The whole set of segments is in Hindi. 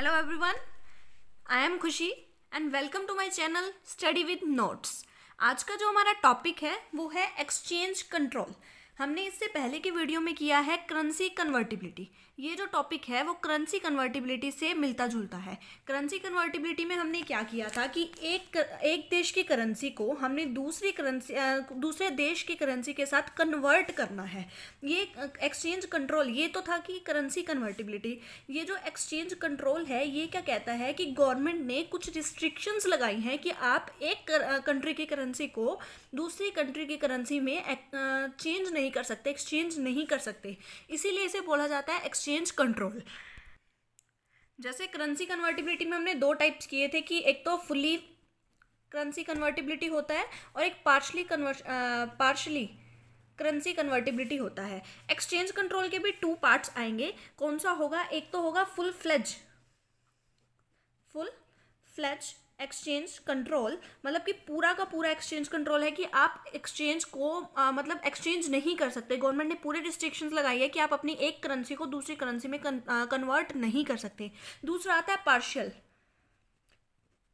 hello everyone I am Khushi and welcome to my channel study with notes आज का जो हमारा टॉपिक है वो है एक्सचेंज कंट्रोल हमने इससे पहले की वीडियो में किया है करेंसी कन्वर्टिबिलिटी ये जो टॉपिक है वो करेंसी कन्वर्टिबिलिटी से मिलता जुलता है करेंसी कन्वर्टिबिलिटी में हमने क्या किया था कि एक एक देश की करेंसी को हमने दूसरी करेंसी दूसरे देश की करेंसी के साथ कन्वर्ट करना है ये एक्सचेंज कंट्रोल ये तो था कि करेंसी कन्वर्टिबिलिटी ये जो एक्सचेंज कंट्रोल है ये क्या कहता है कि गवर्नमेंट ने कुछ रिस्ट्रिक्शंस लगाई हैं कि आप एक कंट्री की करेंसी को दूसरी कंट्री की करेंसी में चेंज नहीं कर सकते एक्सचेंज नहीं कर सकते इसीलिए इसे बोला जाता है एक्सचेंज एक्सचेंज कंट्रोल जैसे करेंसी कन्वर्टिबिलिटी में हमने दो टाइप्स किए थे कि एक तो फुली करेंसी कन्वर्टिबिलिटी होता है और एक partially converse partially currency convertibility होता है एक्सचेंज कंट्रोल के भी टू पार्ट्स आएंगे कौन सा होगा एक तो होगा full fledge full fledge exchange control मतलब कि पूरा का पूरा एक्सचेंज कंट्रोल है कि आप एक्सचेंज को आ, मतलब एक्सचेंज नहीं कर सकते गवर्नमेंट ने पूरे रिस्ट्रिक्शंस लगाई है कि आप अपनी एक करेंसी को दूसरी करेंसी में कन, आ, कन्वर्ट नहीं कर सकते दूसरा आता है पार्शियल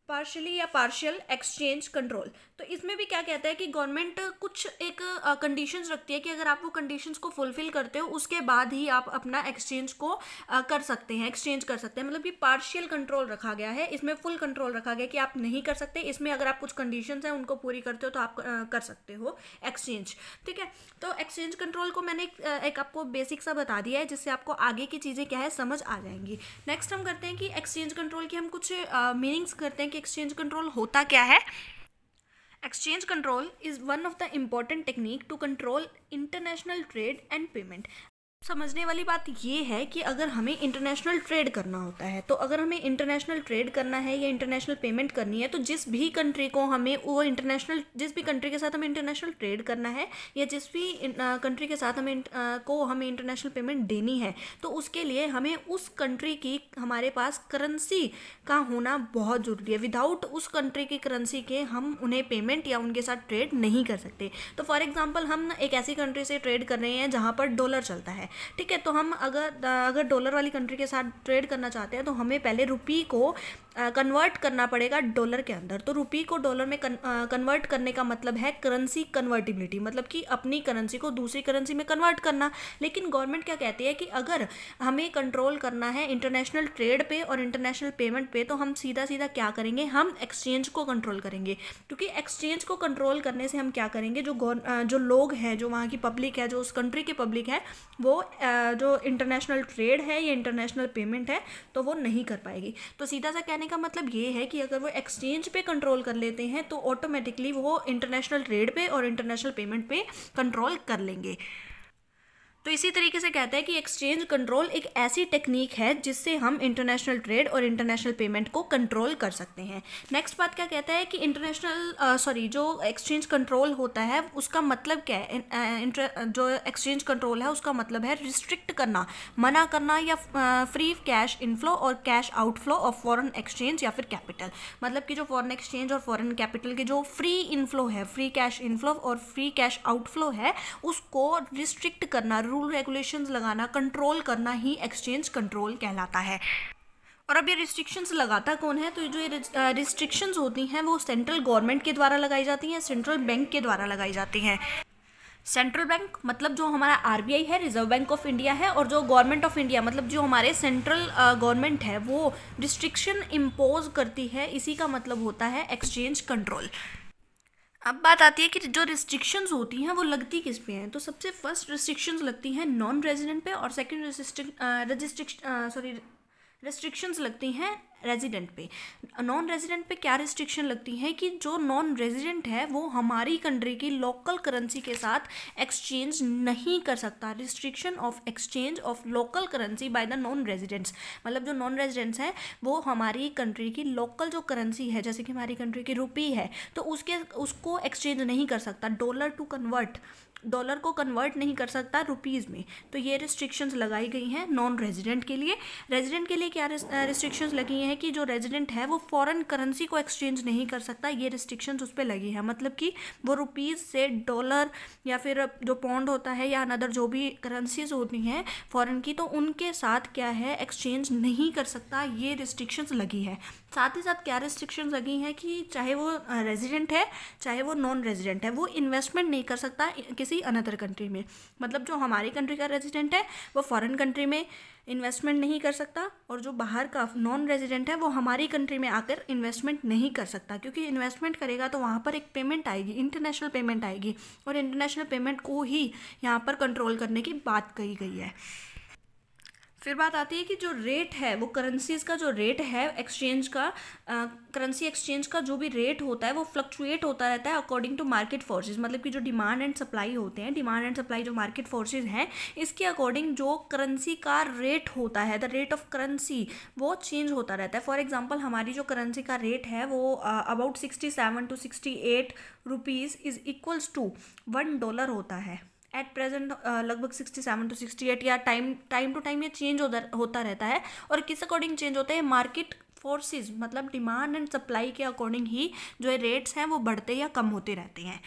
पार्शली या पार्शियल एक्सचेंज कंट्रोल तो इसमें भी क्या कहता है कि गवर्नमेंट कुछ एक कंडीशन uh, रखती है कि अगर आप वो कंडीशंस को फुलफिल करते हो उसके बाद ही आप अपना एक्सचेंज को uh, कर सकते हैं एक्सचेंज कर सकते हैं मतलब कि पार्शियल कंट्रोल रखा गया है इसमें फुल कंट्रोल रखा गया कि आप नहीं कर सकते इसमें अगर आप कुछ कंडीशन हैं उनको पूरी करते हो तो आप uh, कर सकते हो एक्सचेंज ठीक है तो एक्सचेंज कंट्रोल को मैंने एक, एक आपको बेसिक सा बता दिया है जिससे आपको आगे की चीज़ें क्या है समझ आ जाएंगी नेक्स्ट हम करते हैं कि एक्सचेंज कंट्रोल की हम कुछ मीनिंग्स करते हैं कि एक्सचेंज कंट्रोल होता क्या है exchange control is one of the important technique to control international trade and payment समझने वाली बात ये है कि अगर हमें इंटरनेशनल ट्रेड करना होता है तो अगर हमें इंटरनेशनल ट्रेड करना है या इंटरनेशनल पेमेंट करनी है तो जिस भी कंट्री को हमें वो इंटरनेशनल जिस भी कंट्री के साथ हमें इंटरनेशनल ट्रेड करना है या जिस भी कंट्री के साथ हमें को हमें इंटरनेशनल पेमेंट देनी है तो उसके लिए हमें उस कंट्री की हमारे पास करेंसी का होना बहुत ज़रूरी है विदाउट उस कंट्री की करेंसी के हम उन्हें पेमेंट या उनके साथ ट्रेड नहीं कर सकते तो फॉर एग्ज़ाम्पल हम एक ऐसी कंट्री से ट्रेड कर रहे हैं जहाँ पर डॉलर चलता है ठीक है तो हम अगर अगर डॉलर वाली कंट्री के साथ ट्रेड करना चाहते हैं तो हमें पहले रुपी को कन्वर्ट करना पड़ेगा डॉलर के अंदर तो रुपी को डॉलर में कन्वर्ट करने का मतलब है करेंसी कन्वर्टिबिलिटी मतलब कि अपनी करेंसी को दूसरी करेंसी में कन्वर्ट करना लेकिन गवर्नमेंट क्या कहती है कि अगर हमें कंट्रोल करना है इंटरनेशनल ट्रेड पे और इंटरनेशनल पेमेंट पे तो हम सीधा सीधा क्या करेंगे हम एक्सचेंज को कंट्रोल करेंगे क्योंकि एक्सचेंज को कंट्रोल करने से हम क्या करेंगे जो जो लोग हैं जो वहाँ की पब्लिक है जो उस कंट्री की पब्लिक है वो जो इंटरनेशनल ट्रेड है या इंटरनेशनल पेमेंट है तो वो नहीं कर पाएगी तो सीधा सा कहने का मतलब ये है कि अगर वो एक्सचेंज पे कंट्रोल कर लेते हैं तो ऑटोमेटिकली वो इंटरनेशनल ट्रेड पे और इंटरनेशनल पेमेंट पे कंट्रोल कर लेंगे तो इसी तरीके से कहते हैं कि एक्सचेंज कंट्रोल एक ऐसी टेक्निक है जिससे हम इंटरनेशनल ट्रेड और इंटरनेशनल पेमेंट को कंट्रोल कर सकते हैं नेक्स्ट बात क्या कहता है कि इंटरनेशनल सॉरी जो एक्सचेंज कंट्रोल होता है उसका मतलब क्या है इंटर, जो एक्सचेंज कंट्रोल है उसका मतलब है रिस्ट्रिक्ट करना मना करना या फ्री कैश इनफ्लो और cash outflow of foreign exchange या फिर कैपिटल मतलब कि जो फॉरन एक्सचेंज और फ़ॉरन कैपिटल के जो फ्री इनफ्लो है फ्री कैश इनफ्लो और फ्री कैश आउटफ्लो है उसको रिस्ट्रिक्ट करना रूल रेगुलेशंस लगाना कंट्रोल करना ही एक्सचेंज कंट्रोल कहलाता है और अब ये रिस्ट्रिक्शंस लगाता कौन है तो जो ये रिस्ट्रिक्शंस होती हैं वो सेंट्रल गवर्नमेंट के द्वारा लगाई जाती हैं सेंट्रल बैंक के द्वारा लगाई जाती हैं सेंट्रल बैंक मतलब जो हमारा आरबीआई है रिजर्व बैंक ऑफ इंडिया है और जो गवर्नमेंट ऑफ इंडिया मतलब जो हमारे सेंट्रल गवर्नमेंट है वो रिस्ट्रिक्शन इम्पोज करती है इसी का मतलब होता है एक्सचेंज कंट्रोल अब बात आती है कि जो रिस्ट्रिक्शंस होती हैं वो लगती किस पे हैं तो सबसे फर्स्ट रिस्ट्रिक्शंस लगती हैं नॉन रेजिडेंट पे और सेकंड रजिस्ट्रिक सॉरी रिस्ट्रिक्शंस लगती हैं रेजिडेंट पे नॉन रेजिडेंट पे क्या रिस्ट्रिक्शन लगती है कि जो नॉन रेजिडेंट है वो हमारी कंट्री की लोकल करेंसी के साथ एक्सचेंज नहीं कर सकता restriction of exchange of local currency by the non residents मतलब जो नॉन रेजिडेंट्स हैं वो हमारी कंट्री की लोकल जो करेंसी है जैसे कि हमारी कंट्री की रुपी है तो उसके उसको एक्सचेंज नहीं कर सकता डॉलर टू कन्वर्ट डॉलर को कन्वर्ट नहीं कर सकता रुपीज़ में तो ये रिस्ट्रिक्शंस लगाई गई हैं नॉन रेजिडेंट के लिए रेजिडेंट के लिए क्या रिस्ट्रिक्शंस लगी हैं कि जो रेजिडेंट है वो फॉरेन करेंसी को एक्सचेंज नहीं कर सकता ये रिस्ट्रिक्शंस उस पर लगी हैं मतलब कि वो रुपीज़ से डॉलर या फिर जो पौंड होता है या अनदर जो भी करेंसीज होती हैं फॉरन की तो उनके साथ क्या है एक्सचेंज नहीं कर सकता ये रिस्ट्रिक्शंस लगी है साथ ही साथ क्या रिस्ट्रिक्शंस लगी हैं कि चाहे वो रेजिडेंट है चाहे वो नॉन रेजिडेंट है वो इन्वेस्टमेंट नहीं कर सकता किसी अनदर कंट्री में मतलब जो हमारी कंट्री का रेजिडेंट है वो फॉरेन कंट्री में इन्वेस्टमेंट नहीं कर सकता और जो बाहर का नॉन रेजिडेंट है वो हमारी कंट्री में आकर इन्वेस्टमेंट नहीं कर सकता क्योंकि इन्वेस्टमेंट करेगा तो वहाँ पर एक पेमेंट आएगी इंटरनेशनल पेमेंट आएगी और इंटरनेशनल पेमेंट को ही यहाँ पर कंट्रोल करने की बात कही गई है फिर बात आती है कि जो रेट है वो करेंसीज़ का जो रेट है एक्सचेंज का करेंसी एक्सचेंज का जो भी रेट होता है वो फ्लक्चुएट होता रहता है अकॉर्डिंग टू मार्केट फोर्सेज मतलब कि जो डिमांड एंड सप्लाई होते हैं डिमांड एंड सप्लाई जो मार्केट फोर्सेज हैं इसके अकॉर्डिंग जो करेंसी का रेट होता है द रेट ऑफ करेंसी वो चेंज होता रहता है फॉर एग्जाम्पल हमारी जो करेंसी का रेट है वो about sixty seven to sixty eight rupees is equals to one dollar होता है एट प्रेजेंट लगभग sixty seven to sixty eight या टाइम टाइम टू टाइम ये चेंज होता रहता है और किस अकॉर्डिंग चेंज होते हैं मार्केट फोर्सेस मतलब डिमांड एंड सप्लाई के अकॉर्डिंग ही जो है रेट्स हैं वो बढ़ते या कम होते रहते हैं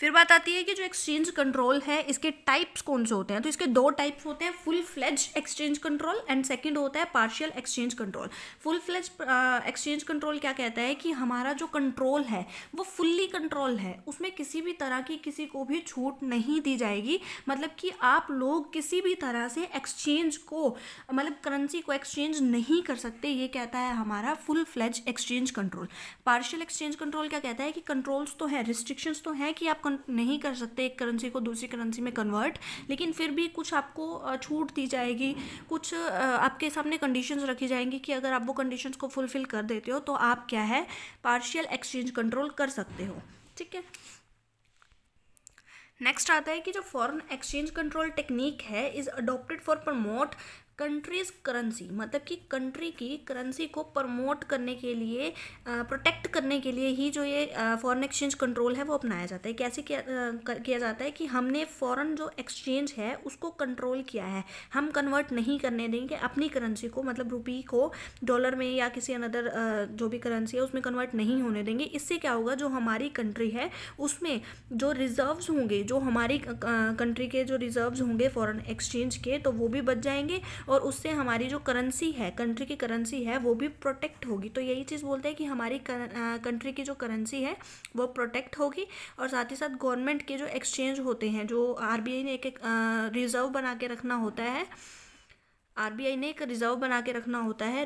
फिर बात आती है कि जो एक्सचेंज कंट्रोल है इसके टाइप्स कौन से होते हैं तो इसके दो टाइप्स होते हैं full fledge exchange control and second होता है partial exchange control full fledge exchange control क्या कहता है कि हमारा जो कंट्रोल है वो फुल्ली कंट्रोल है उसमें किसी भी तरह की किसी को भी छूट नहीं दी जाएगी मतलब कि आप लोग किसी भी तरह से एक्सचेंज को मतलब करेंसी को एक्सचेंज नहीं कर सकते ये कहता है हमारा full fledge exchange control partial exchange control क्या कहता है कि कंट्रोल्स तो हैं रिस्ट्रिक्शंस तो हैं कि आप नहीं कर सकते एक करेंसी को दूसरी करेंसी में कन्वर्ट लेकिन फिर भी कुछ आपको छूट दी जाएगी कुछ आपके सामने कंडीशंस रखी जाएंगी कि अगर आप वो कंडीशंस को फुलफिल कर देते हो तो आप क्या है पार्शियल एक्सचेंज कंट्रोल कर सकते हो ठीक है नेक्स्ट आता है कि जो फॉरेन एक्सचेंज कंट्रोल टेक्निक है is adopted for promote countries currency मतलब कि कंट्री की करेंसी को प्रमोट करने के लिए प्रोटेक्ट करने के लिए ही जो ये फॉरेन एक्सचेंज कंट्रोल है वो अपनाया जाता है कैसे किया किया जाता है कि हमने फॉरेन जो एक्सचेंज है उसको कंट्रोल किया है हम कन्वर्ट नहीं करने देंगे अपनी करेंसी को मतलब रुपी को डॉलर में या किसी अनदर जो भी करेंसी है उसमें कन्वर्ट नहीं होने देंगे इससे क्या होगा जो हमारी कंट्री है उसमें जो रिजर्व्स होंगे जो हमारी कंट्री के जो रिजर्व्स होंगे फॉरेन एक्सचेंज के तो वो भी बच जाएंगे और उससे हमारी जो करेंसी है कंट्री की करेंसी है वो भी प्रोटेक्ट होगी तो यही चीज़ बोलते हैं कि हमारी कंट्री की जो करेंसी है वो प्रोटेक्ट होगी और साथ ही साथ गवर्नमेंट के जो एक्सचेंज होते हैं जो आर ने एक, एक रिज़र्व बना के रखना होता है आर ने एक रिज़र्व बना के रखना होता है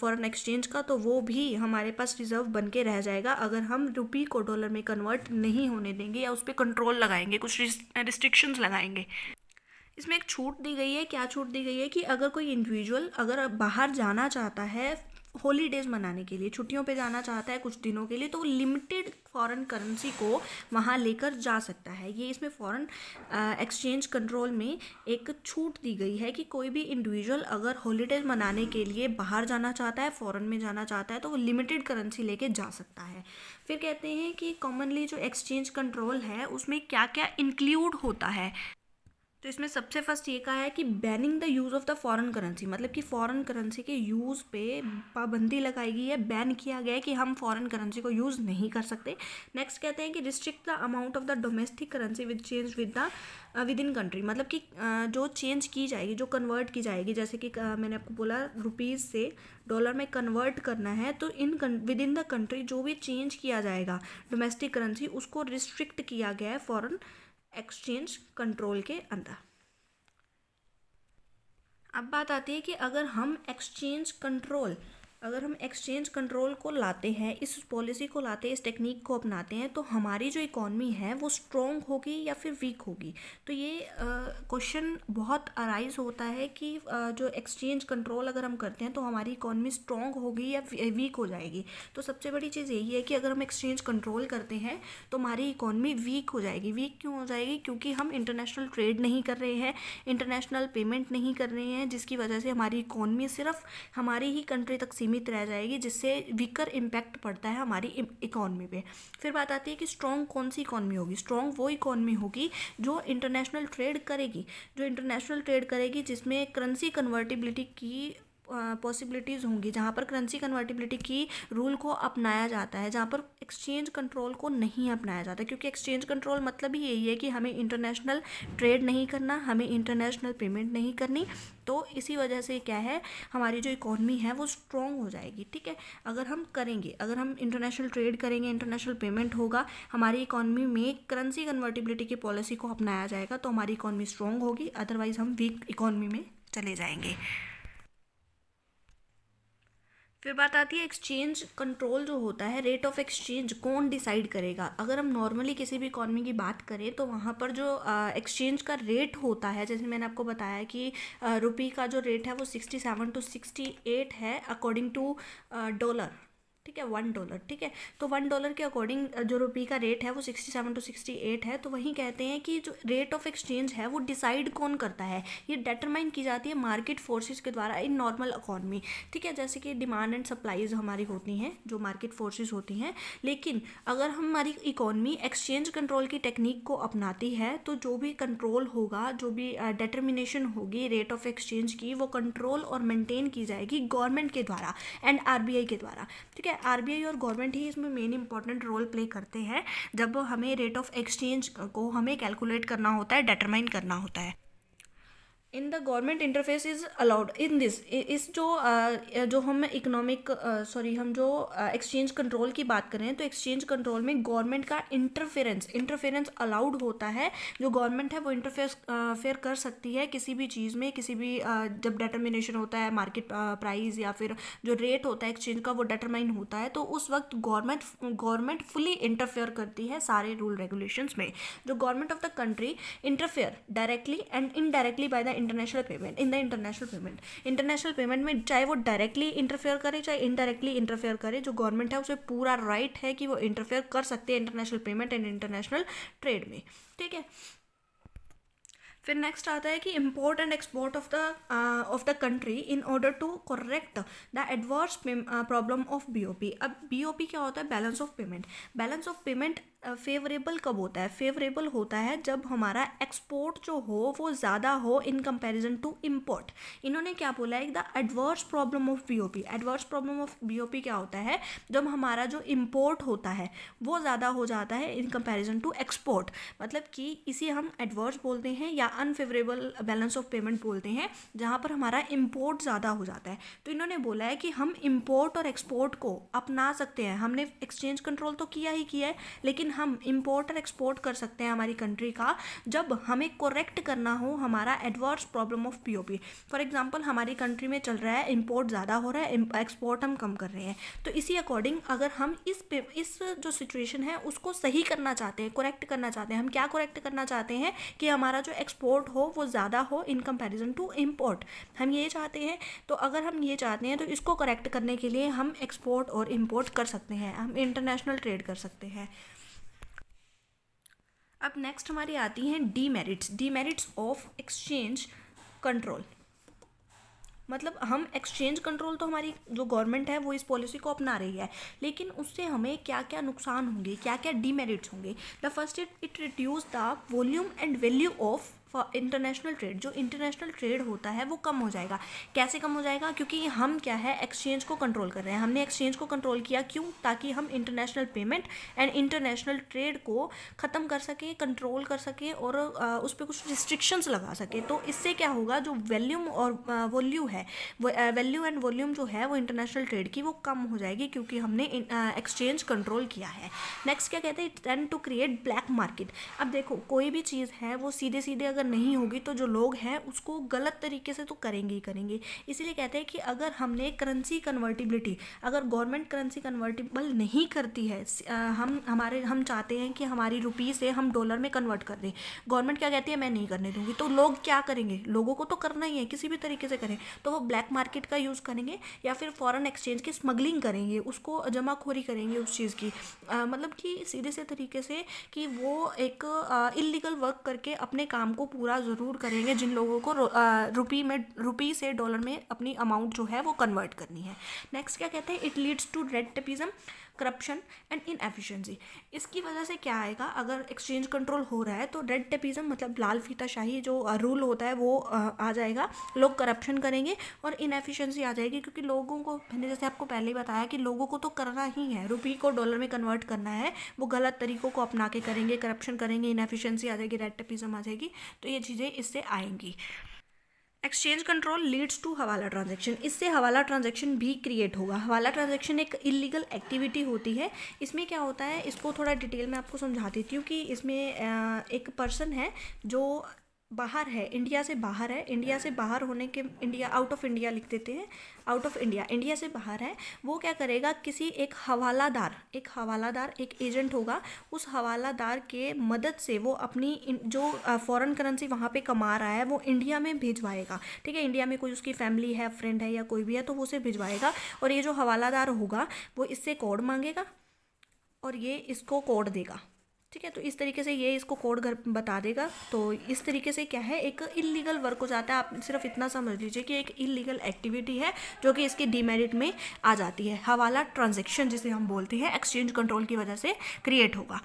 फॉरेन एक्सचेंज का तो वो भी हमारे पास रिज़र्व बन के रह जाएगा अगर हम रुपी को डॉलर में कन्वर्ट नहीं होने देंगे या उस पर कंट्रोल लगाएंगे कुछ रिस्ट्रिक्शंस लगाएंगे इसमें एक छूट दी गई है क्या छूट दी गई है कि अगर कोई इंडिविजुअल अगर बाहर जाना चाहता है हॉलीडेज़ मनाने के लिए छुट्टियों पे जाना चाहता है कुछ दिनों के लिए तो लिमिटेड फॉरेन करेंसी को वहाँ लेकर जा सकता है ये इसमें फॉरेन एक्सचेंज कंट्रोल में एक छूट दी गई है कि कोई भी इंडिविजुअल अगर हॉलीडेज़ मनाने के लिए बाहर जाना चाहता है फॉरेन में जाना चाहता है तो वो लिमिटेड करेंसी लेके जा सकता है फिर कहते हैं कि कॉमनली जो एक्सचेंज कंट्रोल है उसमें क्या क्या इंक्लूड होता है तो इसमें सबसे फर्स्ट ये कहा है कि banning the use of the foreign currency मतलब कि फॉरेन करेंसी के यूज़ पे पाबंदी लगाई गई है बैन किया गया है कि हम फॉरेन करेंसी को यूज़ नहीं कर सकते नेक्स्ट कहते हैं कि restrict the amount of the domestic currency with change with the within country मतलब कि uh, जो चेंज की जाएगी जो कन्वर्ट की जाएगी जैसे कि uh, मैंने आपको बोला रुपीज़ से डॉलर में कन्वर्ट करना है तो in within the country जो भी चेंज किया जाएगा डोमेस्टिक करेंसी उसको रिस्ट्रिक्ट किया गया है फॉरन एक्सचेंज कंट्रोल के अंदर अब बात आती है कि अगर हम एक्सचेंज कंट्रोल अगर हम एक्सचेंज कंट्रोल को लाते हैं इस पॉलिसी को लाते हैं इस टेक्निक को अपनाते हैं तो हमारी जो इकोनमी है वो स्ट्रॉन्ग होगी या फिर वीक होगी तो ये क्वेश्चन बहुत अराइज होता है कि आ, जो एक्सचेंज कंट्रोल अगर हम करते हैं तो हमारी इकॉनमी स्ट्रॉन्ग होगी या वीक हो जाएगी तो सबसे बड़ी चीज़ यही है कि अगर हम एक्सचेंज कंट्रोल करते हैं तो हमारी इकोनमी वीक हो जाएगी वीक क्यों हो जाएगी क्योंकि हम इंटरनेशनल ट्रेड नहीं कर रहे हैं इंटरनेशनल पेमेंट नहीं कर रहे हैं जिसकी वजह से हमारी इकॉनमी सिर्फ हमारी ही कंट्री तक सीमित सीमित रह जाएगी जिससे वीकर इम्पैक्ट पड़ता है हमारी इकॉनमी पे फिर बात आती है कि स्ट्रॉन्ग कौन सी इकॉनमी होगी स्ट्रॉन्ग वो इकॉनमी होगी जो इंटरनेशनल ट्रेड करेगी जो इंटरनेशनल ट्रेड करेगी जिसमें करेंसी कन्वर्टिबिलिटी की पॉसिबिलिटीज़ होंगी जहाँ पर करेंसी कन्वर्टिबिलिटी की रूल को अपनाया जाता है जहाँ पर एक्सचेंज कंट्रोल को नहीं अपनाया जाता क्योंकि एक्सचेंज कंट्रोल मतलब ही यही है कि हमें इंटरनेशनल ट्रेड नहीं करना हमें इंटरनेशनल पेमेंट नहीं करनी तो इसी वजह से क्या है हमारी जो इकोनॉमी है वो स्ट्रॉन्ग हो जाएगी ठीक है अगर हम करेंगे अगर हम इंटरनेशनल ट्रेड करेंगे इंटरनेशनल पेमेंट होगा हमारी इकोनॉमी में करेंसी कन्वर्टिबिलिटी की पॉलिसी को अपनाया जाएगा तो हमारी इकोनॉमी स्ट्रॉन्ग होगी अदरवाइज़ हम वीक इकोनॉमी में चले जाएंगे फिर बात आती है एक्सचेंज कंट्रोल जो होता है रेट ऑफ एक्सचेंज कौन डिसाइड करेगा अगर हम नॉर्मली किसी भी इकॉनमी की बात करें तो वहाँ पर जो एक्सचेंज का रेट होता है जैसे मैंने आपको बताया कि रुपी का जो रेट है वो sixty seven to sixty eight है अकॉर्डिंग टू डॉलर ठीक है वन डॉलर ठीक है तो वन डॉलर के अकॉर्डिंग जो रुपी का रेट है वो sixty seven to sixty eight है तो वहीं कहते हैं कि जो रेट ऑफ एक्सचेंज है वो डिसाइड कौन करता है ये डिटरमाइन की जाती है मार्केट फोर्सेस के द्वारा इन नॉर्मल इकॉनमी ठीक है जैसे कि डिमांड एंड सप्लाईज हमारी होती हैं जो मार्केट फोर्सेज होती हैं लेकिन अगर हमारी इकॉनमी एक्सचेंज कंट्रोल की टेक्निक को अपनाती है तो जो भी कंट्रोल होगा जो भी डिटर्मिनेशन होगी रेट ऑफ एक्सचेंज की वो कंट्रोल और मेंटेन की जाएगी गवर्नमेंट के द्वारा एंड आर के द्वारा ठीक है है आरबीआई और गवर्नमेंट ही इसमें मेन इंपॉर्टेंट रोल प्ले करते हैं जब हमें रेट ऑफ एक्सचेंज को हमें कैलकुलेट करना होता है डिटरमाइन करना होता है in the government interface is allowed in this इस जो uh, uh, जो हम इकोनॉमिक सॉरी uh, हम जो एक्सचेंज uh, कंट्रोल की बात करें तो एक्सचेंज कंट्रोल में गवर्नमेंट का इंटरफेरेंस इंटरफेरेंस अलाउड होता है जो गवर्नमेंट है वो इंटरफेस uh, फेयर कर सकती है किसी भी चीज़ में किसी भी uh, जब डेटर्मिनेशन होता है मार्केट प्राइस या फिर जो रेट होता है एक्सचेंज का वो डेटरमाइन होता है तो उस वक्त गवर्नमेंट गवर्नमेंट फुली इंटरफेयर करती है सारे रूल रेगुलेशंस में जो government of the country interfere directly and indirectly by the international payment in the international payment international payment में चाहे वो डायरेक्टली इंटरफेयर करे चाहे इनडायरेक्टली इंटरफेयर करे जो गवर्नमेंट है उसे पूरा राइट है कि वो इंटरफेयर कर सकते हैं international payment and international trade में ठीक है फिर नेक्स्ट आता है कि import and export of the of the country in order to correct the adverse problem of BOP अब बीओपी क्या होता है balance of payment balance of payment favourable कब होता है फेवरेबल होता है जब हमारा एक्सपोर्ट जो हो वो ज़्यादा हो इन कंपैरिजन टू इंपोर्ट इन्होंने क्या बोला है the adverse problem of BOP adverse problem of BOP क्या होता है जब हमारा जो इंपोर्ट होता है वो ज़्यादा हो जाता है इन कंपैरिजन टू एक्सपोर्ट मतलब कि इसे हम एडवर्स बोलते हैं या अनफेवरेबल बैलेंस ऑफ पेमेंट बोलते हैं जहाँ पर हमारा इम्पोर्ट ज़्यादा हो जाता है तो इन्होंने बोला है कि हम इम्पोर्ट और एक्सपोर्ट को अपना सकते हैं हमने एक्सचेंज कंट्रोल तो किया ही किया है लेकिन हम इम्पोर्ट और एक्सपोर्ट कर सकते हैं हमारी कंट्री का जब हमें कोरेक्ट करना हो हमारा adverse problem of POP for example हमारी कंट्री में चल रहा है इम्पोर्ट ज़्यादा हो रहा है एक्सपोर्ट हम कम कर रहे हैं तो इसी अकॉर्डिंग अगर हम इस पे इस जो सिचुएशन है उसको सही करना चाहते हैं कोरेक्ट करना चाहते हैं हम क्या करेक्ट करना चाहते हैं कि हमारा जो एक्सपोर्ट हो वो ज़्यादा हो इन कंपेरिजन टू इम्पोर्ट हम ये चाहते हैं तो अगर हम ये चाहते हैं तो इसको करेक्ट करने के लिए हम एक्सपोर्ट और इम्पोर्ट कर सकते हैं हम इंटरनेशनल ट्रेड कर सकते हैं अब नेक्स्ट हमारी आती हैं demerits demerits of exchange control मतलब हम एक्सचेंज कंट्रोल तो हमारी जो गवर्नमेंट है वो इस पॉलिसी को अपना रही है लेकिन उससे हमें क्या क्या नुकसान होंगे क्या क्या डीमेरिट्स होंगे the first it it reduce the volume and value of international trade जो इंटरनेशनल ट्रेड होता है वो कम हो जाएगा कैसे कम हो जाएगा क्योंकि हम क्या है एक्सचेंज को कंट्रोल कर रहे हैं हमने एक्सचेंज को कंट्रोल किया क्यों ताकि हम international payment and international trade को ख़त्म कर सकें कंट्रोल कर सकें और उस पर कुछ रिस्ट्रिक्शंस लगा सकें तो इससे क्या होगा जो वैल्यूम और वॉल्यू है वैल्यू एंड वॉल्यूम जो है वो इंटरनेशनल ट्रेड की वो कम हो जाएगी क्योंकि हमने एक्सचेंज कंट्रोल किया है नेक्स्ट क्या कहते हैं tend to create black market अब देखो कोई भी चीज़ है वो सीधे सीधे अगर अगर नहीं होगी तो जो लोग हैं उसको गलत तरीके से तो करेंगे ही करेंगे इसीलिए कहते हैं कि अगर हमने करेंसी कन्वर्टिबिलिटी अगर गवर्नमेंट करेंसी कन्वर्टिबल नहीं करती है हम हमारे हम चाहते हैं कि हमारी रुपीज से हम डॉलर में कन्वर्ट कर दें गवर्नमेंट क्या कहती है मैं नहीं करने दूँगी तो लोग क्या करेंगे लोगों को तो करना ही है किसी भी तरीके से करें तो वो ब्लैक मार्केट का यूज़ करेंगे या फिर फॉरेन एक्सचेंज की स्मगलिंग करेंगे उसको जमाखोरी करेंगे उस चीज़ की आ, मतलब कि सीधे से तरीके से कि वो एक इलीगल वर्क करके अपने काम को पूरा ज़रूर करेंगे जिन लोगों को रुपी में रुपी से डॉलर में अपनी अमाउंट जो है वो कन्वर्ट करनी है नेक्स्ट क्या कहते हैं it leads to red tapism corruption and inefficiency इसकी वजह से क्या आएगा अगर एक्सचेंज कंट्रोल हो रहा है तो रेड टेपिज़्म मतलब लाल फीताशाही जो रूल होता है वो आ जाएगा लोग करप्शन करेंगे और इनएफिशिएंसी आ जाएगी क्योंकि लोगों को मैंने जैसे आपको पहले ही बताया कि लोगों को तो करना ही है रुपी को डॉलर में कन्वर्ट करना है वो गलत तरीकों को अपना के करेंगे करप्शन करेंगे इनएफिशिएंसी आ जाएगी रेड टेपिज़्म आ जाएगी तो ये चीज़ें इससे आएंगी exchange control leads to hawala transaction इससे हवाला ट्रांजैक्शन भी क्रिएट होगा हवाला ट्रांजैक्शन एक इलीगल एक्टिविटी होती है इसमें क्या होता है इसको थोड़ा डिटेल में आपको समझा देती हूँ कि इसमें एक पर्सन है जो बाहर है इंडिया से बाहर है इंडिया से बाहर होने के इंडिया आउट ऑफ इंडिया लिख देते हैं आउट ऑफ इंडिया इंडिया से बाहर है वो क्या करेगा किसी एक हवालादार एक हवालादार एक एजेंट होगा उस हवालादार के मदद से वो अपनी जो फॉरेन करेंसी वहाँ पे कमा रहा है वो इंडिया में भिजवाएगा ठीक है इंडिया में कोई उसकी फैमिली है फ्रेंड है या कोई भी है तो वो उसे भिजवाएगा और ये जो हवालादार होगा वो इससे कोड मांगेगा और ये इसको कोड देगा ठीक है तो इस तरीके से ये इसको कोड घर बता देगा तो इस तरीके से क्या है एक इलीगल वर्क हो जाता है आप सिर्फ इतना समझ लीजिए कि एक इलीगल एक्टिविटी है जो कि इसके डीमेरिट में आ जाती है हवाला ट्रांजेक्शन जिसे हम बोलते हैं एक्सचेंज कंट्रोल की वजह से क्रिएट होगा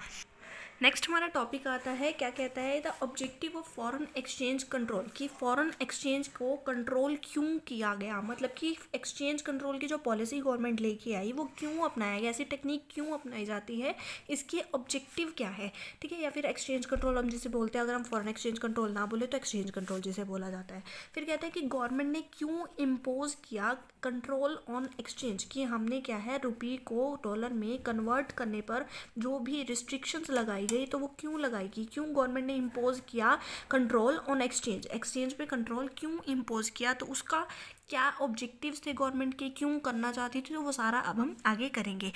नेक्स्ट हमारा टॉपिक आता है क्या कहता है the objective of foreign exchange control कि फॉरेन एक्सचेंज को कंट्रोल क्यों किया गया मतलब कि एक्सचेंज कंट्रोल की जो पॉलिसी गवर्नमेंट लेके आई वो क्यों अपनाया गया ऐसी टेक्निक क्यों अपनाई जाती है इसके ऑब्जेक्टिव क्या है ठीक है या फिर एक्सचेंज कंट्रोल हम जिसे बोलते हैं अगर हम फॉरन एक्सचेंज कंट्रोल ना बोले तो एक्सचेंज कंट्रोल जिसे बोला जाता है फिर कहता है कि गवर्नमेंट ने क्यों इम्पोज किया कंट्रोल ऑन एक्सचेंज कि हमने क्या है रुपये को डॉलर में कन्वर्ट करने पर जो भी रिस्ट्रिक्शंस लगाई लगाई गई तो वो क्यों लगाएगी क्यों गवर्नमेंट ने इम्पोज किया कंट्रोल ऑन एक्सचेंज एक्सचेंज पे कंट्रोल क्यों इम्पोज किया तो उसका क्या ऑब्जेक्टिव्स थे गवर्नमेंट के क्यों करना चाहती थी तो वो सारा अब हम आगे करेंगे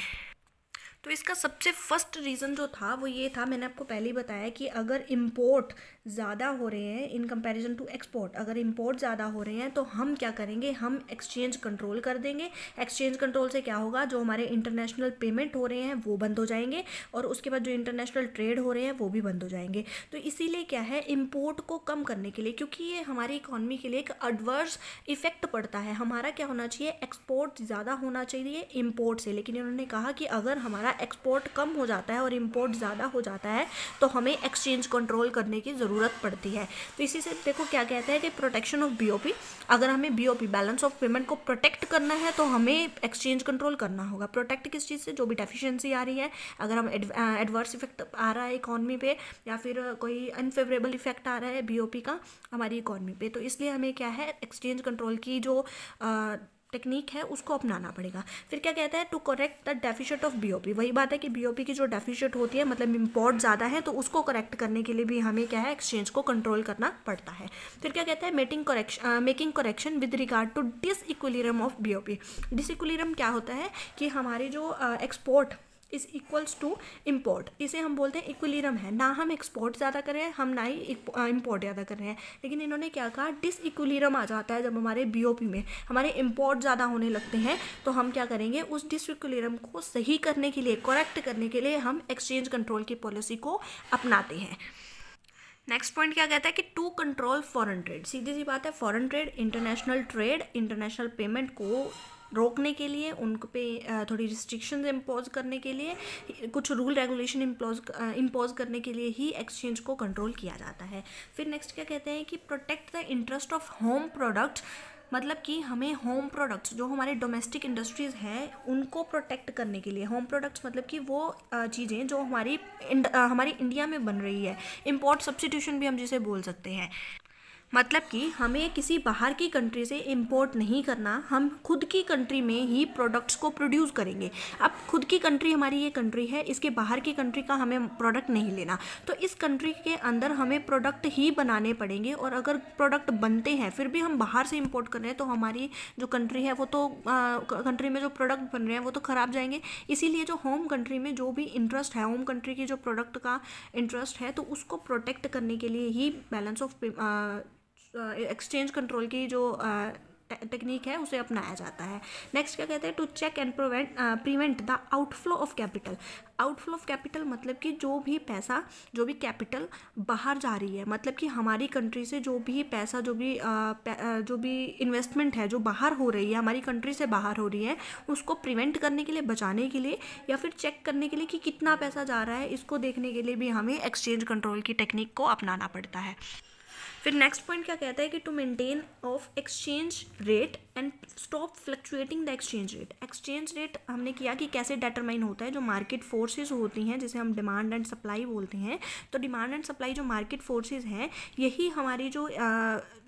तो इसका सबसे फर्स्ट रीज़न जो था वो ये था मैंने आपको पहले ही बताया कि अगर इम्पोर्ट ज़्यादा हो रहे हैं इन कंपैरिजन टू एक्सपोर्ट अगर इंपोर्ट ज़्यादा हो रहे हैं तो हम क्या करेंगे हम एक्सचेंज कंट्रोल कर देंगे एक्सचेंज कंट्रोल से क्या होगा जो हमारे इंटरनेशनल पेमेंट हो रहे हैं वो बंद हो जाएंगे और उसके बाद जो इंटरनेशनल ट्रेड हो रहे हैं वो भी बंद हो जाएंगे तो इसीलिए क्या है इम्पोर्ट को कम करने के लिए क्योंकि ये हमारी इकॉनमी के लिए एक एडवर्स इफेक्ट पड़ता है हमारा क्या होना चाहिए एक्सपोर्ट ज़्यादा होना चाहिए इम्पोर्ट से लेकिन इन्होंने कहा कि अगर हमारा एक्सपोर्ट कम हो जाता है और इम्पोर्ट ज़्यादा हो जाता है तो हमें एक्सचेंज कंट्रोल करने की ज़रूरत ज़रूरत पड़ती है तो इसी से देखो क्या कहते हैं कि प्रोटेक्शन ऑफ बीओपी अगर हमें बीओपी बैलेंस ऑफ पेमेंट को प्रोटेक्ट करना है तो हमें एक्सचेंज कंट्रोल करना होगा प्रोटेक्ट किस चीज़ से जो भी डेफिशिएंसी आ रही है अगर हम एडवर्स इफेक्ट आ रहा है इकॉनमी पे या फिर कोई अनफेवरेबल इफेक्ट आ रहा है बी का हमारी इकॉनमी पे तो इसलिए हमें क्या है एक्सचेंज कंट्रोल की जो आ, टेक्निक है उसको अपनाना पड़ेगा फिर क्या कहता है to correct the deficit of BOP वही बात है कि बीओपी की जो डेफिशिएट होती है मतलब इम्पोर्ट ज़्यादा है तो उसको करेक्ट करने के लिए भी हमें क्या है एक्सचेंज को कंट्रोल करना पड़ता है फिर क्या कहता है making correction making correction with regard to this of BOP this क्या होता है कि हमारी जो export uh, is equals to import इसे हम बोलते हैं इक्वलीरम है ना हम एक्सपोर्ट ज़्यादा कर रहे हैं हम ना ही इम्पोर्ट ज़्यादा कर रहे हैं लेकिन इन्होंने क्या कहा डिस आ जाता है जब हमारे बी में हमारे इम्पोर्ट ज़्यादा होने लगते हैं तो हम क्या करेंगे उस डिस को सही करने के लिए करेक्ट करने के लिए हम एक्सचेंज कंट्रोल की पॉलिसी को अपनाते हैं नेक्स्ट पॉइंट क्या कहता है कि टू कंट्रोल फॉरेन ट्रेड सीधी सी बात है foreign trade international trade international payment को रोकने के लिए उन पे थोड़ी रिस्ट्रिक्शन इम्पोज करने के लिए कुछ रूल रेगुलेशन इम्पोज इम्पोज करने के लिए ही एक्सचेंज को कंट्रोल किया जाता है फिर नेक्स्ट क्या कहते हैं कि protect the interest of home products मतलब कि हमें होम प्रोडक्ट्स जो हमारे डोमेस्टिक इंडस्ट्रीज़ हैं उनको प्रोटेक्ट करने के लिए होम प्रोडक्ट्स मतलब कि वो चीज़ें जो हमारी हमारी इंडिया में बन रही है इम्पोर्ट सब्सटीट्यूशन भी हम जिसे बोल सकते हैं मतलब कि हमें किसी बाहर की कंट्री से इम्पोर्ट नहीं करना हम खुद की कंट्री में ही प्रोडक्ट्स को प्रोड्यूस करेंगे अब खुद की कंट्री हमारी ये कंट्री है इसके बाहर की कंट्री का हमें प्रोडक्ट नहीं लेना तो इस कंट्री के अंदर हमें प्रोडक्ट ही बनाने पड़ेंगे और अगर प्रोडक्ट बनते हैं फिर भी हम बाहर से इम्पोर्ट कर रहे हैं तो हमारी जो कंट्री है वो तो आ, कंट्री में जो प्रोडक्ट बन रहे हैं वो तो ख़राब जाएंगे इसीलिए जो होम कंट्री में जो भी इंटरेस्ट है होम कंट्री की जो प्रोडक्ट का इंटरेस्ट है तो उसको प्रोटेक्ट करने के लिए ही बैलेंस ऑफ एक्सचेंज कंट्रोल की जो टेक्निक है उसे अपनाया जाता है नेक्स्ट क्या कहते हैं to check and prevent prevent the outflow of capital outflow of capital मतलब कि जो भी पैसा जो भी कैपिटल बाहर जा रही है मतलब कि हमारी कंट्री से जो भी पैसा जो भी जो भी इन्वेस्टमेंट है जो बाहर हो रही है हमारी कंट्री से बाहर हो रही है उसको प्रिवेंट करने के लिए बचाने के लिए या फिर चेक करने के लिए कि कितना पैसा जा रहा है इसको देखने के लिए भी हमें एक्सचेंज कंट्रोल की टेक्निक को अपनाना पड़ता है फिर नेक्स्ट पॉइंट क्या कहता है कि to maintain of exchange rate and stop fluctuating the exchange rate exchange rate हमने किया कि कैसे डेटरमाइन होता है जो मार्केट फोर्सेस होती हैं जिसे हम डिमांड एंड सप्लाई बोलते हैं तो डिमांड एंड सप्लाई जो मार्केट फोर्सेज हैं यही हमारी जो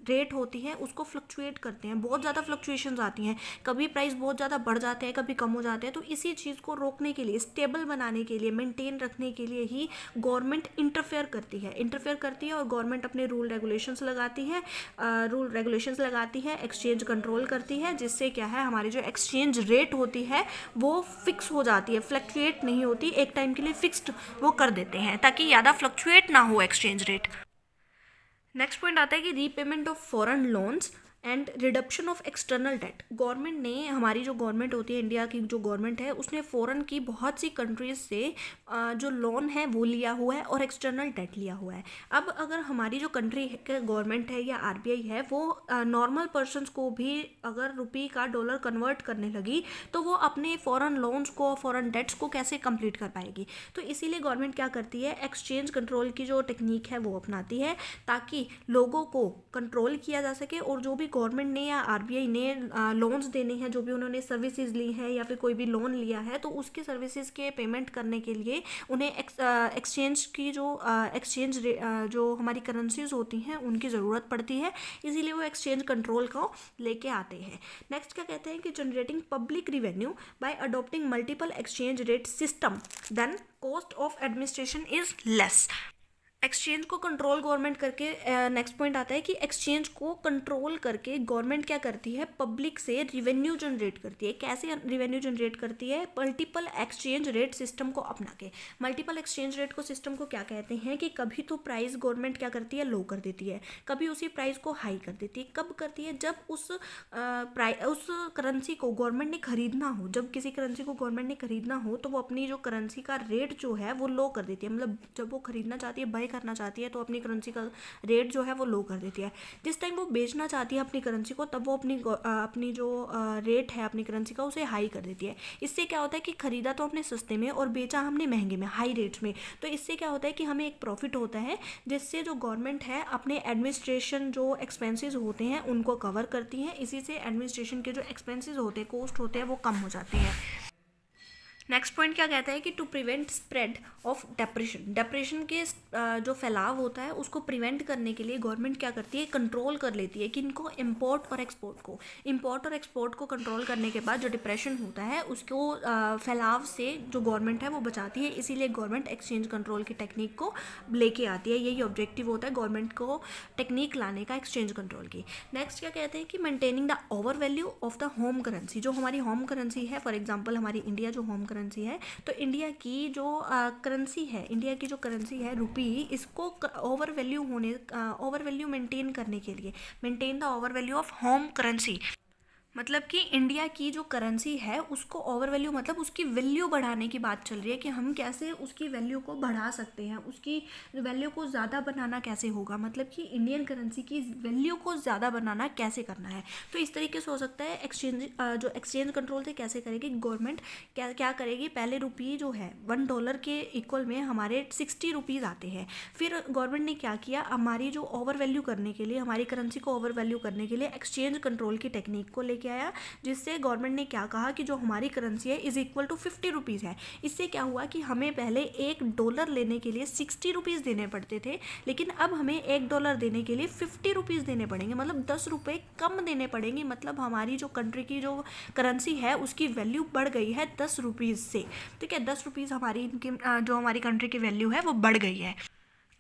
रेट होती है उसको फ्लक्चुएट करते हैं बहुत ज़्यादा फ्लक्चुएशन आती हैं कभी प्राइस बहुत ज़्यादा बढ़ जाते हैं कभी कम हो जाते हैं तो इसी चीज़ को रोकने के लिए स्टेबल बनाने के लिए मेनटेन रखने के लिए ही गवर्नमेंट इंटरफेयर करती है इंटरफेयर करती है और गवर्नमेंट अपने रूल रेगुलेशन लगाती है रूल रेगुलेशन लगाती है एक्सचेंज कंट्रोल करती है जिससे क्या है हमारी जो एक्सचेंज रेट होती है वो फिक्स हो जाती है फ्लक्चुएट नहीं होती एक टाइम के लिए फिक्स्ड वो कर देते हैं ताकि ज़्यादा फ्लक्चुएट ना हो एक्सचेंज रेट नेक्स्ट पॉइंट आता है कि repayment of foreign loans and reduction of external debt government ने हमारी जो गवर्नमेंट होती है इंडिया की जो गवर्नमेंट है उसने फ़ौरन की बहुत सी कंट्रीज़ से जो लोन है वो लिया हुआ है और एक्सटर्नल डेट लिया हुआ है अब अगर हमारी जो कंट्री गवर्नमेंट है या आर है वो नॉर्मल पर्सनस को भी अगर रुपये का डॉलर कन्वर्ट करने लगी तो वो अपने फ़ॉरन लोन्स को फ़ॉरन डेट्स को कैसे कंप्लीट कर पाएगी तो इसीलिए गवर्नमेंट क्या करती है एक्सचेंज कंट्रोल की जो टेक्निक है वो अपनाती है ताकि लोगों को कंट्रोल किया जा सके और जो भी गवर्नमेंट ने या आर ने लोन्स देने हैं जो भी उन्होंने सर्विसेज ली हैं या फिर कोई भी लोन लिया है तो उसके सर्विसेज के पेमेंट करने के लिए उन्हें एक्सचेंज की जो एक्सचेंज जो हमारी करेंसीज होती हैं उनकी ज़रूरत पड़ती है इसीलिए वो एक्सचेंज कंट्रोल को लेके आते हैं नेक्स्ट क्या कहते हैं कि generating public revenue by adopting multiple exchange rate system then cost of administration is less exchange को कंट्रोल गवर्नमेंट करके नेक्स्ट पॉइंट आता है कि एक्सचेंज को कंट्रोल करके गवर्नमेंट क्या करती है पब्लिक से रिवेन्यू जनरेट करती है कैसे रिवेन्यू जनरेट करती है मल्टीपल एक्सचेंज रेट सिस्टम को अपना के मल्टीपल एक्सचेंज रेट को सिस्टम को क्या कहते हैं कि कभी तो प्राइस गवर्नमेंट क्या करती है लो कर देती है कभी उसी प्राइस को हाई कर देती है कब करती है जब उस uh, उस करेंसी को गवर्नमेंट ने खरीदना हो जब किसी करेंसी को गवर्नमेंट ने खरीदना हो तो वो अपनी जो करेंसी का रेट जो है वो लो कर देती है मतलब जब वो खरीदना चाहती है बाई करना चाहती है तो अपनी करेंसी का रेट जो है वो लो कर देती है जिस टाइम वो बेचना चाहती है अपनी करेंसी को तब वो अपनी अपनी जो रेट है अपनी करेंसी का उसे हाई कर देती है इससे क्या होता है कि ख़रीदा तो हमने सस्ते में और बेचा हमने महंगे में हाई रेट में तो इससे क्या होता है कि हमें एक प्रॉफिट होता है जिससे जो गवर्नमेंट है अपने एडमिनिस्ट्रेशन जो एक्सपेंसिस होते हैं उनको कवर करती है इसी से एडमिनिस्ट्रेशन के जो एक्सपेंसिस होते हैं कॉस्ट होते हैं वो कम हो जाती है नेक्स्ट पॉइंट क्या कहता है कि to prevent spread of depression depression के जो फैलाव होता है उसको प्रिवेंट करने के लिए गवर्नमेंट क्या करती है कंट्रोल कर लेती है कि इनको इम्पोर्ट और एक्सपोर्ट को इम्पोर्ट और एक्सपोर्ट को कंट्रोल करने के बाद जो डिप्रेशन होता है उसको फैलाव से जो गवर्नमेंट है वो बचाती है इसीलिए गवर्नमेंट एक्सचेंज कंट्रोल की टेक्निक को लेके आती है यही ऑब्जेक्टिव होता है गवर्नमेंट को टेक्निक लाने का एक्सचेंज कंट्रोल की नेक्स्ट क्या कहते हैं कि maintaining the over value of the home currency जो हमारी होम करेंसी है फॉर एग्जाम्पल हमारी इंडिया जो होम करेंसी है तो इंडिया की जो करेंसी है इंडिया की जो करेंसी है रुपी इसको ओवर वैल्यू होने ओवर वैल्यू मेंटेन करने के लिए maintain the over value of home currency मतलब कि इंडिया की जो करेंसी है उसको ओवर वैल्यू मतलब उसकी वैल्यू बढ़ाने की बात चल रही है कि हम कैसे उसकी वैल्यू को बढ़ा सकते हैं उसकी वैल्यू को ज़्यादा बनाना कैसे होगा मतलब कि इंडियन करेंसी की वैल्यू को ज़्यादा बनाना कैसे करना है तो इस तरीके से हो सकता है एक्सचेंज जो एक्सचेंज कंट्रोल थे कैसे करेगी गवर्नमेंट क्या क्या करेगी पहले रुपये जो है वन डॉलर के इक्वल में हमारे सिक्सटी रुपीज़ आते हैं फिर गवर्नमेंट ने क्या किया हमारी जो ओवर वैल्यू करने के लिए हमारी करेंसी को ओवर वैल्यू करने के लिए एक्सचेंज कंट्रोल की टेक्निक को लेकर लेके आया जिससे गवर्नमेंट ने क्या कहा कि जो हमारी करेंसी है is equal to fifty rupees है इससे क्या हुआ कि हमें पहले एक डॉलर लेने के लिए सिक्सटी रुपीज़ देने पड़ते थे लेकिन अब हमें एक डॉलर देने के लिए फिफ्टी रुपीज़ देने पड़ेंगे मतलब दस रुपये कम देने पड़ेंगे मतलब हमारी जो कंट्री की जो करेंसी है उसकी वैल्यू बढ़ गई है दस रुपीज़ से ठीक है दस रुपीज़ हमारी इनकी जो हमारी कंट्री की वैल्यू है वो बढ़ गई है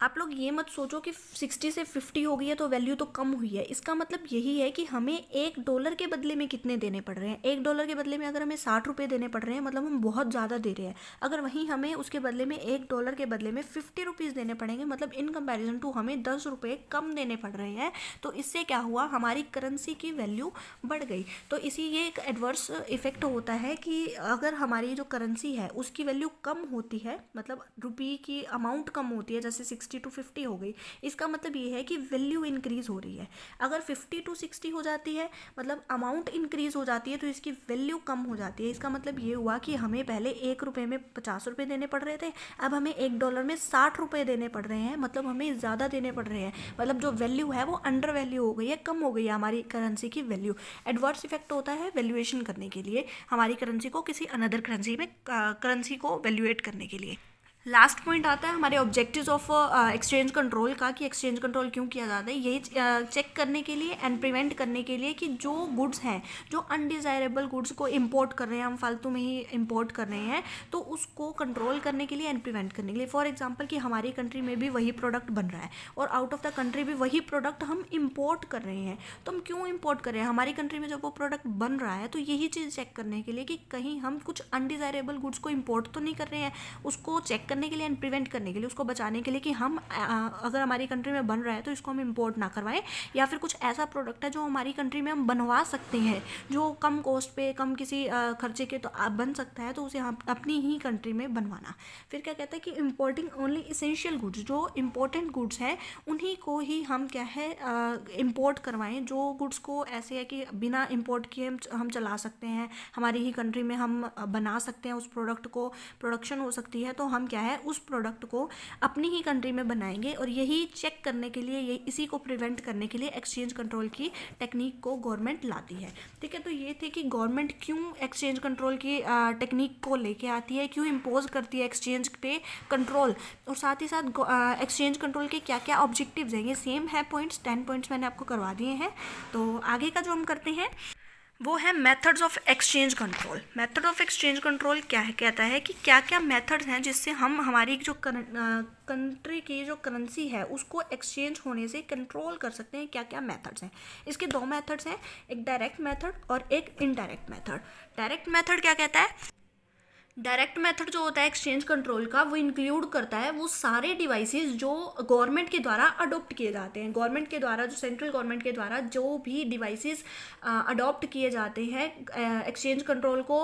आप लोग ये मत सोचो कि 60 से 50 हो गई है तो वैल्यू तो कम हुई है इसका मतलब यही है कि हमें एक डॉलर के बदले में कितने देने पड़ रहे हैं एक डॉलर के बदले में अगर हमें साठ रुपये देने पड़ रहे हैं मतलब हम बहुत ज़्यादा दे रहे हैं अगर वहीं हमें उसके बदले में एक डॉलर के बदले में फिफ्टी रुपीज़ देने पड़ेंगे मतलब इन कंपेरिजन टू हमें दस रुपये कम देने पड़ रहे हैं तो इससे क्या हुआ हमारी करेंसी की वैल्यू बढ़ गई तो इसी ये एक एडवर्स इफेक्ट होता है कि अगर हमारी जो करेंसी है उसकी वैल्यू कम होती है मतलब रुपये की अमाउंट कम होती है जैसे सिक्स सिक्सटी टू फिफ्टी हो गई इसका मतलब ये है कि वैल्यू इंक्रीज़ हो रही है अगर फिफ्टी टू सिक्सटी हो जाती है मतलब अमाउंट इंक्रीज़ हो जाती है तो इसकी वैल्यू कम हो जाती है इसका मतलब ये हुआ कि हमें पहले एक रुपये में पचास रुपये देने पड़ रहे थे अब हमें एक डॉलर में साठ रुपये देने पड़ रहे हैं मतलब हमें ज़्यादा देने पड़ रहे हैं मतलब जो वैल्यू है वो अंडर वैल्यू हो गई है कम हो गई है हमारी करेंसी की वैल्यू एडवर्स इफेक्ट होता है वैल्यूएशन करने के लिए हमारी करेंसी को किसी अनदर करेंसी में करेंसी को वैल्यूएट करने के लिए लास्ट पॉइंट आता है हमारे ऑब्जेक्टिव्स ऑफ एक्सचेंज कंट्रोल का कि एक्सचेंज कंट्रोल क्यों किया जाता है यही चेक uh, करने के लिए एंड प्रिवेंट करने के लिए कि जो गुड्स हैं जो अनडिज़ायरेबल गुड्स को इम्पोर्ट कर रहे हैं हम फालतू में ही इम्पोर्ट कर रहे हैं तो उसको कंट्रोल करने के लिए एंड प्रिवेंट करने के लिए फॉर एग्जाम्पल कि हमारी कंट्री में भी वही प्रोडक्ट बन रहा है और आउट ऑफ द कंट्री भी वही प्रोडक्ट हम इम्पोर्ट कर रहे हैं तो हम क्यों इम्पोर्ट कर रहे हैं हमारी कंट्री में जब वो प्रोडक्ट बन रहा है तो यही चीज़ चेक करने के लिए कि कहीं हम कुछ अनडिज़ायरेबल गुड्स को इम्पोर्ट तो नहीं कर रहे हैं उसको चेक करने के लिए एंड प्रिवेंट करने के लिए उसको बचाने के लिए कि हम अगर हमारी कंट्री में बन रहा है तो इसको हम इम्पोर्ट ना करवाएं या फिर कुछ ऐसा प्रोडक्ट है जो हमारी कंट्री में हम बनवा सकते हैं जो कम कॉस्ट पे कम किसी खर्चे के तो बन सकता है तो उसे हम अपनी ही कंट्री में बनवाना फिर क्या कहता है कि इम्पोर्टिंग ओनली इसेंशियल गुड्स जो इम्पोर्टेंट गुड्स हैं उन्हीं को ही हम क्या है इम्पोर्ट करवाएं जो गुड्स को ऐसे है कि बिना इम्पोर्ट किए हम चला सकते हैं हमारी ही कंट्री में हम बना सकते हैं उस प्रोडक्ट को प्रोडक्शन हो सकती है तो हम क्या है उस प्रोडक्ट को अपनी ही कंट्री में बनाएंगे और यही चेक करने के लिए यही इसी को प्रिवेंट करने के लिए एक्सचेंज कंट्रोल की टेक्निक को गवर्नमेंट लाती है ठीक है तो ये थे कि गवर्नमेंट क्यों एक्सचेंज कंट्रोल की टेक्निक को लेके आती है क्यों इम्पोज करती है एक्सचेंज पे कंट्रोल और साथ ही साथ एक्सचेंज कंट्रोल के क्या क्या ऑब्जेक्टिव हैं ये सेम है पॉइंट्स टेन पॉइंट्स मैंने आपको करवा दिए हैं तो आगे का जो हम करते हैं वो है methods of exchange control method of exchange control क्या है कहता है कि क्या क्या मेथड्स हैं जिससे हम हमारी जो कंट्री की जो करेंसी है उसको एक्सचेंज होने से कंट्रोल कर सकते हैं क्या क्या मेथड्स हैं इसके दो मेथड्स हैं एक डायरेक्ट मेथड और एक इनडायरेक्ट मेथड डायरेक्ट मेथड क्या कहता है डायरेक्ट मेथड जो होता है एक्सचेंज कंट्रोल का वो इंक्लूड करता है वो सारे डिवाइसेस जो गवर्नमेंट के द्वारा अडोप्ट किए जाते हैं गवर्नमेंट के द्वारा जो सेंट्रल गवर्नमेंट के द्वारा जो भी डिवाइसेस अडॉप्ट किए जाते हैं एक्सचेंज कंट्रोल को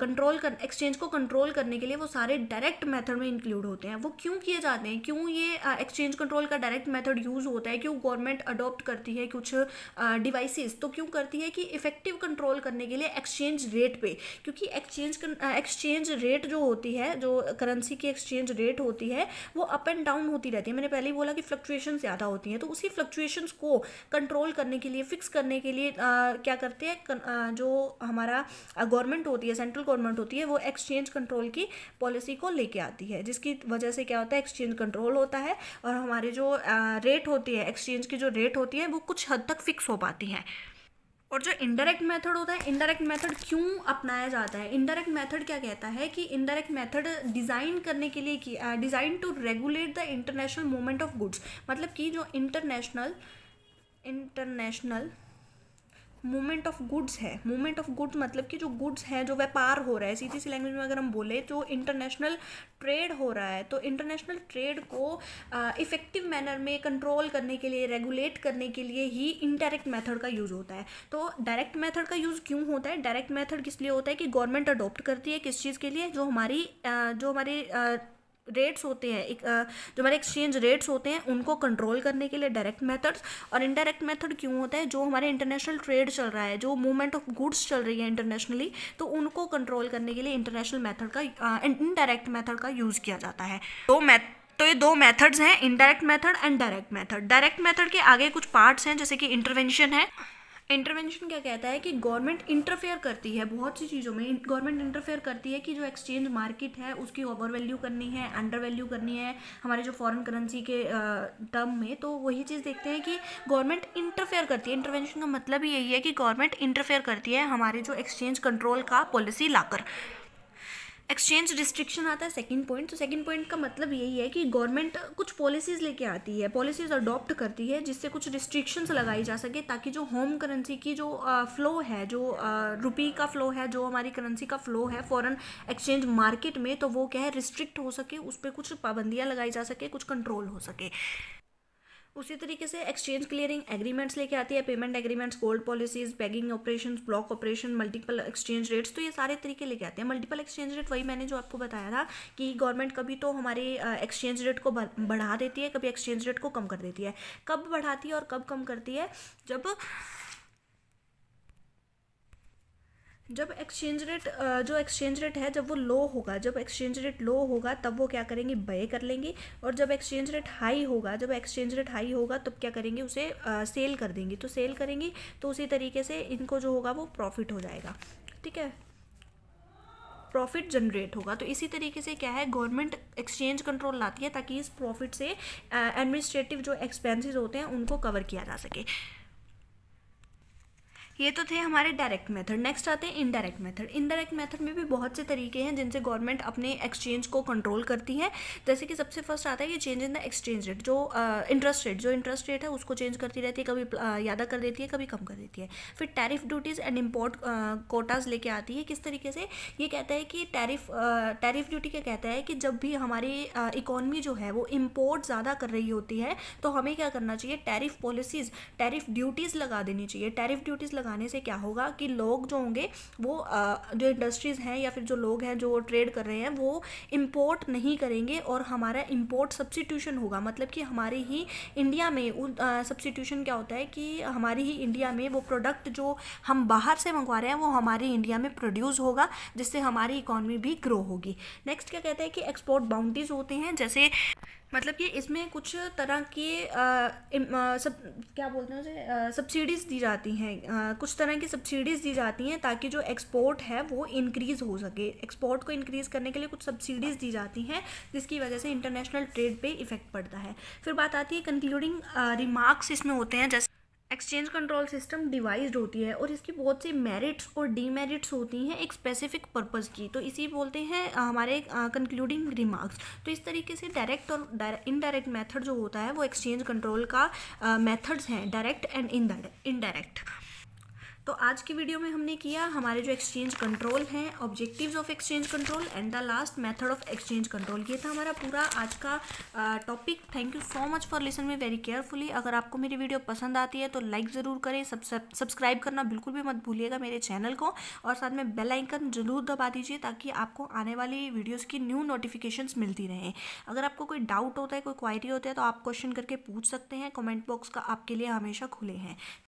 कंट्रोल कर एक्सचेंज को कंट्रोल करने के लिए वो सारे डायरेक्ट मैथड में इंक्लूड होते हैं वो क्यों किए जाते हैं क्यों ये एक्सचेंज कंट्रोल का डायरेक्ट मैथड यूज़ होता है क्यों गवर्नमेंट अडोप्ट करती है कुछ डिवाइसेस तो क्यों करती है कि इफेक्टिव कंट्रोल करने के लिए एक्सचेंज रेट पर क्योंकि एक्सचेंज एक्सचेंज एक्सचेंज रेट जो होती है जो करेंसी की एक्सचेंज रेट होती है वो अप एंड डाउन होती रहती है मैंने पहले ही बोला कि फ्लक्चुएशन ज़्यादा होती हैं तो उसी फ्लक्चुएशन को कंट्रोल करने के लिए फिक्स करने के लिए आ, क्या करते हैं जो हमारा गवर्नमेंट होती है सेंट्रल गवर्नमेंट होती है वो एक्सचेंज कंट्रोल की पॉलिसी को लेके आती है जिसकी वजह से क्या होता है एक्सचेंज कंट्रोल होता है और हमारे जो रेट होती है एक्सचेंज की जो रेट होती है वो कुछ हद तक फिक्स हो पाती हैं और जो इनडायरेक्ट मेथड होता है इनडायरेक्ट मेथड क्यों अपनाया जाता है इनडायरेक्ट मेथड क्या कहता है कि इनडायरेक्ट मेथड डिज़ाइन करने के लिए design to regulate the international movement of goods मतलब कि जो international international movement of goods है मूवमेंट ऑफ गुड्स मतलब कि जो गुड्स हैं जो व्यापार हो रहा है सीधी सी लैंग्वेज में अगर हम बोले जो इंटरनेशनल ट्रेड हो रहा है तो इंटरनेशनल ट्रेड को इफ़ेक्टिव मैनर में कंट्रोल करने के लिए रेगुलेट करने के लिए ही इनडायरेक्ट मैथड का यूज़ होता है तो डायरेक्ट मैथड का यूज़ क्यों होता है डायरेक्ट मैथड किस लिए होता है कि गवर्नमेंट अडोप्ट करती है किस चीज़ के लिए जो हमारी जो हमारी रेट्स होते हैं एक जो हमारे एक्सचेंज रेट्स होते हैं उनको कंट्रोल करने के लिए डायरेक्ट मेथड्स और इनडायरेक्ट मेथड क्यों होता है जो हमारे इंटरनेशनल ट्रेड चल रहा है जो मूवमेंट ऑफ गुड्स चल रही है इंटरनेशनली तो उनको कंट्रोल करने के लिए इंटरनेशनल मेथड का इनडायरेक्ट मेथड का यूज़ किया जाता है तो मैथ तो ये दो मेथड्स हैं indirect method and direct method direct method के आगे कुछ पार्ट्स हैं जैसे कि इंटरवेंशन है इंटरवेंशन क्या कहता है कि गवर्नमेंट इंटरफेयर करती है बहुत सी चीज़ों में गवर्नमेंट इंटरफेयर करती है कि जो एक्सचेंज मार्केट है उसकी ओवर वैल्यू करनी है अंडर वैल्यू करनी है हमारे जो फॉरेन करेंसी के टर्म में तो वही चीज़ देखते हैं कि गवर्नमेंट इंटरफेयर करती है इंटरवेंशन का मतलब यही है कि गवर्नमेंट इंटरफेयर करती है हमारे जो एक्सचेंज कंट्रोल का पॉलिसी लाकर एक्सचेंज रिस्ट्रिक्शन आता है सेकंड पॉइंट तो सेकंड पॉइंट का मतलब यही है कि गवर्नमेंट कुछ पॉलिसीज़ लेके आती है पॉलिसीज़ अडॉप्ट करती है जिससे कुछ रिस्ट्रिक्शंस लगाई जा सके ताकि जो होम करेंसी की जो फ़्लो है जो रुपी का फ़्लो है जो हमारी करेंसी का फ़्लो है फ़ॉरन एक्सचेंज मार्केट में तो वो क्या है रिस्ट्रिक्ट हो सके उस पर कुछ पाबंदियाँ लगाई जा सके कुछ कंट्रोल हो सके उसी तरीके से एक्सचेंज क्लियरिंग एग्रीमेंट्स लेके आती है payment agreements gold policies pegging operation block operation multiple exchange rates तो ये सारे तरीके लेके आते हैं मल्टीपल एक्सचेंज रेट वही मैंने जो आपको बताया था कि गवर्नमेंट कभी तो हमारे एक्सचेंज रेट को बढ़ा देती है कभी एक्सचेंज रेट को कम कर देती है कब बढ़ाती है और कब कम करती है जब जब एक्सचेंज रेट जो एक्सचेंज रेट है जब वो लो होगा जब एक्सचेंज रेट लो होगा तब वो क्या करेंगे बे कर लेंगे और जब एक्सचेंज रेट हाई होगा जब एक्सचेंज रेट हाई होगा तब क्या करेंगे उसे सेल कर देंगे तो सेल करेंगे तो उसी तरीके से इनको जो होगा वो प्रॉफिट हो जाएगा ठीक है प्रॉफिट जनरेट होगा तो इसी तरीके से क्या है गवर्नमेंट एक्सचेंज कंट्रोल लाती है ताकि इस प्रॉफिट से एडमिनिस्ट्रेटिव जो एक्सपेंसेस होते हैं उनको कवर किया जा सके ये तो थे हमारे डायरेक्ट मेथड नेक्स्ट आते हैं इनडायरेक्ट मेथड इनडायरेक्ट मेथड में भी बहुत से तरीके हैं जिनसे गवर्नमेंट अपने एक्सचेंज को कंट्रोल करती है जैसे कि सबसे फर्स्ट आता है ये change in the exchange rate जो इंटरेस्ट रेट जो इंटरेस्ट रेट है उसको चेंज करती रहती है कभी ज़्यादा कर देती है कभी कम कर देती है फिर tariff duties and import quotas लेके आती है किस तरीके से ये कहता है कि टैरिफ टैरिफ ड्यूटी क्या कहता है कि जब भी हमारी इकोनॉमी जो है वो इम्पोर्ट ज़्यादा कर रही होती है तो हमें क्या करना चाहिए टैरिफ पॉलिसीज़ टैरिफ ड्यूटीज़ लगा देनी चाहिए टैरिफ ड्यूटीज़ लगा लगाने से क्या होगा कि लोग जो होंगे वो जो इंडस्ट्रीज़ हैं या फिर जो लोग हैं जो ट्रेड कर रहे हैं वो इम्पोर्ट नहीं करेंगे और हमारा इम्पोर्ट सब्सिट्यूशन होगा मतलब कि हमारी ही इंडिया में सब्सिट्यूशन क्या होता है कि हमारी ही इंडिया में वो प्रोडक्ट जो हम बाहर से मंगवा रहे हैं वो हमारे इंडिया में प्रोड्यूस होगा जिससे हमारी इकॉनमी भी ग्रो होगी नेक्स्ट क्या कहते हैं कि एक्सपोर्ट बाउंड्रीज होते हैं जैसे मतलब कि इसमें कुछ तरह के सब क्या बोलते हैं उसे सब्सिडीज़ दी जाती हैं कुछ तरह की सब्सिडीज़ दी जाती हैं ताकि जो एक्सपोर्ट है वो इंक्रीज़ हो सके एक्सपोर्ट को इंक्रीज़ करने के लिए कुछ सब्सिडीज़ दी जाती हैं जिसकी वजह से इंटरनेशनल ट्रेड पे इफ़ेक्ट पड़ता है फिर बात आती है कंक्लूडिंग रिमार्क्स इसमें होते हैं जैसे एक्सचेंज कंट्रोल सिस्टम डिवाइज होती है और इसकी बहुत सी मेरिट्स और डीमेरिट्स होती हैं एक स्पेसिफिक पर्पज़ की तो इसी बोलते हैं हमारे कंक्लूडिंग रिमार्क्स तो इस तरीके से डायरेक्ट और इनडायरेक्ट मेथड जो होता है वो एक्सचेंज कंट्रोल का मेथड्स हैं डायरेक्ट एंड इनडायरेक्ट तो आज की वीडियो में हमने किया हमारे जो एक्सचेंज कंट्रोल हैं objectives of exchange control and the last method of exchange control ये था हमारा पूरा आज का topic thank you so much for listen me very carefully अगर आपको मेरी वीडियो पसंद आती है तो लाइक ज़रूर करें सब्सक्राइब करना बिल्कुल भी मत भूलिएगा मेरे चैनल को और साथ में बेल आइकन ज़रूर दबा दीजिए ताकि आपको आने वाली वीडियोज़ की न्यू नोटिफिकेशंस मिलती रहें अगर आपको कोई डाउट होता है कोई क्वायरी होता है तो आप क्वेश्चन करके पूछ सकते हैं कॉमेंट बॉक्स का आपके लिए हमेशा खुले हैं